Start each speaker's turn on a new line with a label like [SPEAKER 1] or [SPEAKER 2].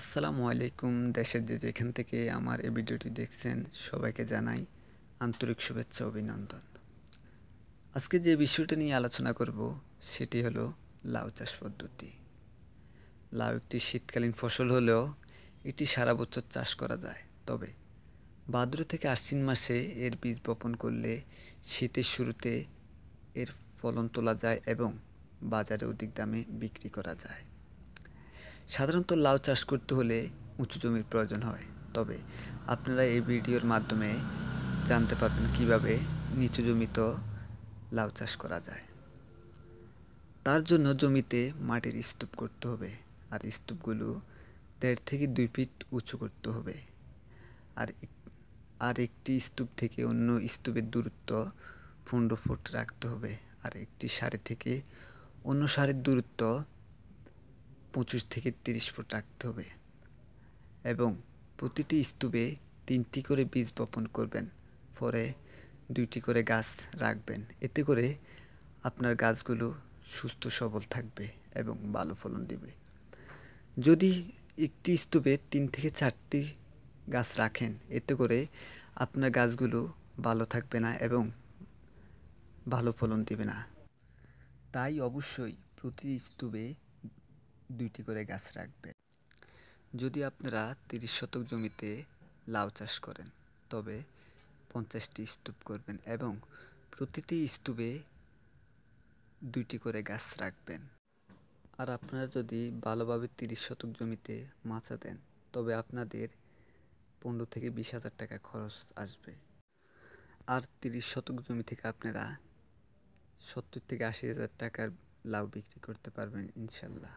[SPEAKER 1] আসসালামু আলাইকুম দেশের যে যেখান থেকে আমার এই ভিডিওটি দেখছেন সবাইকে জানাই আন্তরিক শুভেচ্ছা অভিনন্দন আজকে যে বিষয়টা নিয়ে আলোচনা করব সেটি হলো লাউ চাষ পদ্ধতি লাউ একটি শীতকালীন ফসল হলেও এটি সারা বছর চাষ করা যায় তবে ভাদ্র থেকে আশ্বিন মাসে এর বীজ বপন করলে শীতের শুরুতে এর ফলন তোলা যায় এবং বাজারে অধিক দামে বিক্রি করা যায় সাধারণত লাউ চাষ করতে হলে উঁচু জমির প্রয়োজন হয় তবে আপনারা এই ভিডিওর মাধ্যমে জানতে পারবেন কিভাবে নিচু জমিতে লাউ চাষ করা যায় তার জন্য জমিতে মাটির স্তূপ করতে হবে আর স্তূপগুলো দেড় থেকে দুই ফিট উঁচু করতে হবে আর আর একটি স্তূপ থেকে অন্য স্তূপের দূরত্ব পনেরো ফুট রাখতে হবে আর একটি সারি থেকে অন্য সারির দূরত্ব পঁচিশ থেকে তিরিশ ফুট রাখতে হবে এবং প্রতিটি স্তূপে তিনটি করে বীজ বপন করবেন পরে দুইটি করে গাছ রাখবেন এতে করে আপনার গাছগুলো সুস্থ সবল থাকবে এবং ভালো ফলন দিবে যদি একটি স্তূপে তিন থেকে চারটি গাছ রাখেন এতে করে আপনার গাছগুলো ভালো থাকবে না এবং ভালো ফলন দিবে না তাই অবশ্যই প্রতি স্তূপে দুইটি করে গাছ রাখবে যদি আপনারা তিরিশ শতক জমিতে লাউ চাষ করেন তবে পঞ্চাশটি স্তূপ করবেন এবং প্রতিটি স্তূপে দুইটি করে গাছ রাখবেন আর আপনারা যদি ভালোভাবে তিরিশ শতক জমিতে মাচা দেন তবে আপনাদের পনেরো থেকে বিশ হাজার টাকা খরচ আসবে আর তিরিশ শতক জমি থেকে আপনারা সত্তর থেকে আশি হাজার টাকার লাউ বিক্রি করতে পারবেন ইনশাল্লাহ